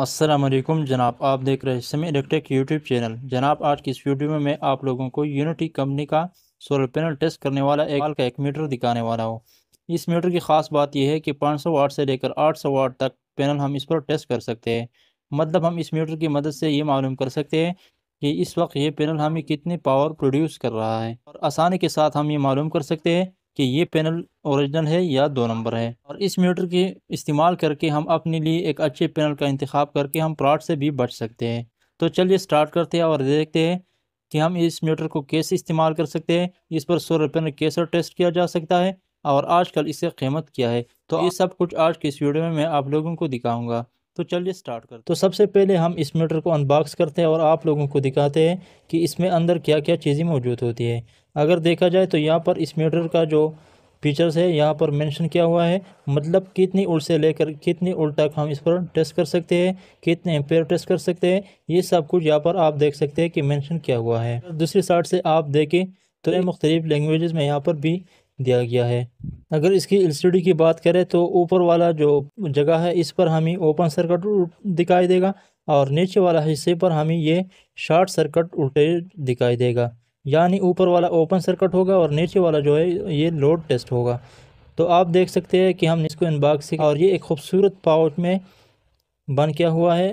असलम जनाब आप देख रहे हैं समय इलेक्ट्रिक यूट्यूब चैनल जनाब आज की इस वीडियो में मैं आप लोगों को यूनिटी कंपनी का सोलर पैनल टेस्ट करने वाला एक का एक मीटर दिखाने वाला हूँ इस मीटर की खास बात यह है कि 500 वाट से लेकर 800 वाट तक पैनल हम इस पर टेस्ट कर सकते हैं मतलब हम इस मीटर की मदद से ये मालूम कर सकते हैं कि इस वक्त ये पैनल हमें कितनी पावर प्रोड्यूस कर रहा है और आसानी के साथ हम ये मालूम कर सकते हैं कि ये पैनल ओरिजिनल है या दो नंबर है और इस मीटर के इस्तेमाल करके हम अपने लिए एक अच्छे पैनल का इंतखब करके हम फ्रॉड से भी बच सकते हैं तो चलिए स्टार्ट करते हैं और देखते हैं कि हम इस मीटर को कैसे इस्तेमाल कर सकते हैं इस पर सोलर पैनल कैसे टेस्ट किया जा सकता है और आजकल इससे कीमत क्या है तो ये सब कुछ आज के इस वीडियो में मैं आप लोगों को दिखाऊंगा तो चलिए स्टार्ट करते तो सबसे पहले हम इस मीटर को अनबॉक्स करते हैं और आप लोगों को दिखाते हैं कि इसमें अंदर क्या क्या चीज़ें मौजूद होती है अगर देखा जाए तो यहाँ पर इस मीटर का जो फीचर्स है यहाँ पर मेंशन किया हुआ है मतलब कितनी उल्ट से लेकर कितनी उल्ट तक हम इस पर टेस्ट कर सकते हैं कितने एम्पेयर टेस्ट कर सकते हैं ये सब कुछ यहाँ पर आप देख सकते हैं कि मेंशन किया हुआ है दूसरी साइड से आप देखें तो मुख्तलिफ लैंग्वेज में यहाँ पर भी दिया गया है अगर इसकी डी की बात करें तो ऊपर वाला जो जगह है इस पर हमें ओपन सर्किट दिखाई देगा और नीचे वाला हिस्से पर हमें ये शॉर्ट सर्किट उल्टे दिखाई देगा यानी ऊपर वाला ओपन सर्किट होगा और नीचे वाला जो है ये लोड टेस्ट होगा तो आप देख सकते हैं कि हम इसको अनबॉक्सिंग और ये एक खूबसूरत पाउच में बन किया हुआ है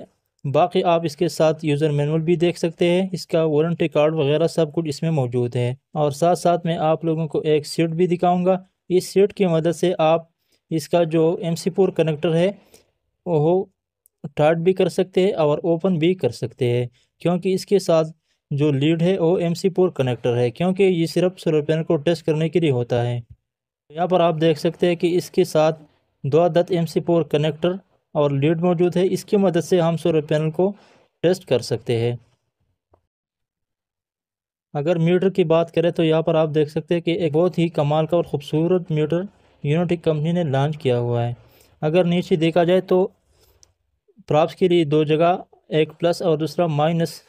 बाकी आप इसके साथ यूज़र मैनुअल भी देख सकते हैं इसका वारंटी कार्ड वगैरह सब कुछ इसमें मौजूद है और साथ साथ मैं आप लोगों को एक सीट भी दिखाऊंगा इस सीट की मदद से आप इसका जो एम सी फोर कनेक्टर है वो टाइट भी कर सकते हैं और ओपन भी कर सकते हैं क्योंकि इसके साथ जो लीड है वो एम सी पोर कनेक्टर है क्योंकि ये सिर्फ सोलर पैनल को टेस्ट करने के लिए होता है तो यहाँ पर आप देख सकते हैं कि इसके साथ दो दत्त एम सी पोर कनेक्टर और लीड मौजूद है इसकी मदद से हम सोलर पैनल को टेस्ट कर सकते हैं अगर मीटर की बात करें तो यहाँ पर आप देख सकते हैं कि एक बहुत ही कमाल का और ख़ूबसूरत मीटर यूनिटिक कंपनी ने लॉन्च किया हुआ है अगर नीचे देखा जाए तो प्राप्त के लिए दो जगह एक प्लस और दूसरा माइनस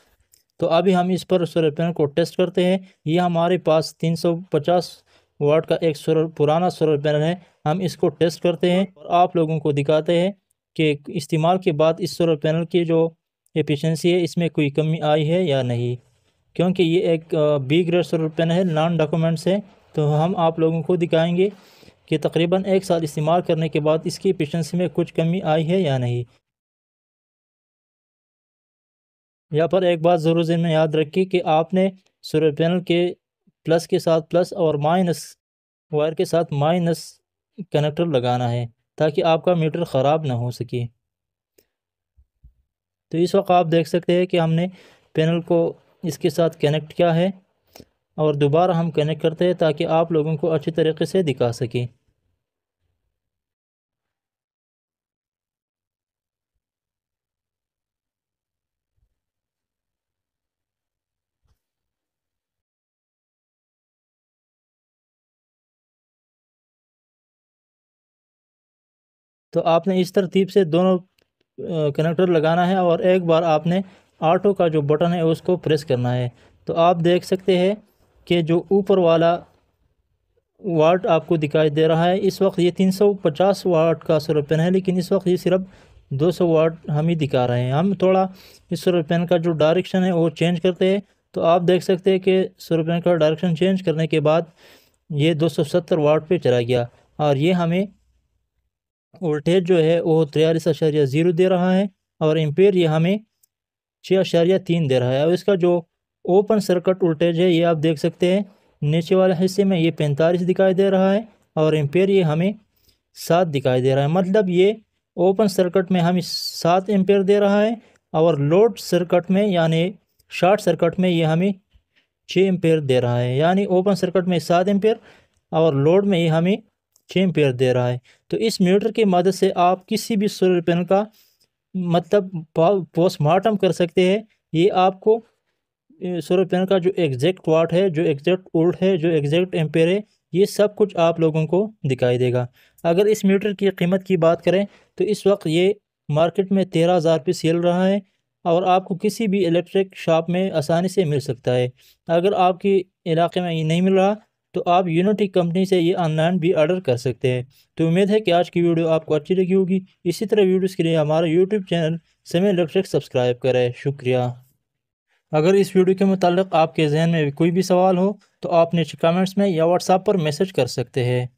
तो अभी हम इस पर सोलर पैनल को टेस्ट करते हैं ये हमारे पास 350 वाट का एक सोलर पुराना सोलर पैनल है हम इसको टेस्ट करते हैं और आप लोगों को दिखाते हैं कि इस्तेमाल के बाद इस सोलर पैनल की जो एफिशिएंसी है इसमें कोई कमी आई है या नहीं क्योंकि ये एक बी ग्रेड सोलर पैनल है नॉन डॉक्यूमेंट्स है तो हम आप लोगों को दिखाएंगे कि तकरीबन एक साल इस्तेमाल करने के बाद इसकी एफिशेंसी में कुछ कमी आई है या नहीं यहाँ पर एक बात ज़रूर जिनमें याद रखी कि आपने सोलर पैनल के प्लस के साथ प्लस और माइनस वायर के साथ माइनस कनेक्टर लगाना है ताकि आपका मीटर ख़राब ना हो सके तो इस वक्त आप देख सकते हैं कि हमने पैनल को इसके साथ कनेक्ट किया है और दोबारा हम कनेक्ट करते हैं ताकि आप लोगों को अच्छी तरीके से दिखा सकें तो आपने इस तरतीब से दोनों कनेक्टर लगाना है और एक बार आपने ऑटो का जो बटन है उसको प्रेस करना है तो आप देख सकते हैं कि जो ऊपर वाला वाट आपको दिखाई दे रहा है इस वक्त ये 350 वाट का सोलर पेन है लेकिन इस वक्त ये सिर्फ 200 वाट हम ही दिखा रहे हैं हम थोड़ा इस सोलर पेन का जो डायरेक्शन है वो चेंज करते हैं तो आप देख सकते हैं कि सोलर पेन का डायरेक्शन चेंज करने के बाद ये 270 वाट पर चला गया और ये हमें वोल्टेज जो है वो तिरयालीस अशारिया ज़ीरो दे रहा है और एम्पेयर ये हमें छः अशारिया तीन दे रहा है और इसका जो ओपन सर्किट वोल्टेज है ये आप देख सकते हैं नीचे वाले हिस्से में ये पैंतालीस दिखाई दे रहा है और एम्पेयर ये हमें सात दिखाई दे रहा है मतलब ये ओपन सर्किट में हमें सात एम्पेयर दे रहा है और लोड सर्किट में यानी शॉर्ट सर्किट में ये हमें छः एम्पेयर दे रहा है यानी ओपन सर्किट में सात एम्पेयर और लोड में ये हमें छः एम्पेयर दे रहा है तो इस मीटर की मदद से आप किसी भी सोलर पैनल का मतलब पोस्टमार्टम कर सकते हैं ये आपको सोलर पैनल का जो एग्जैक्ट वाट है जो एग्जैक्ट वोल्ट है जो एग्जैक्ट एम्पेयर है ये सब कुछ आप लोगों को दिखाई देगा अगर इस मीटर की कीमत की बात करें तो इस वक्त ये मार्केट में तेरह हज़ार रुपये सेल रहा है और आपको किसी भी इलेक्ट्रिक शॉप में आसानी से मिल सकता है अगर आपके इलाके में ये नहीं मिल रहा तो आप यूनिटी कंपनी से ये ऑनलाइन भी ऑर्डर कर सकते हैं तो उम्मीद है कि आज की वीडियो आपको अच्छी लगी होगी इसी तरह वीडियोस के लिए हमारा YouTube channel Samay Electric subscribe करें शुक्रिया अगर इस वीडियो के मुतालिक आपके जहन में कोई भी सवाल हो तो आप नीचे कमेंट्स में या व्हाट्सएप पर मैसेज कर सकते हैं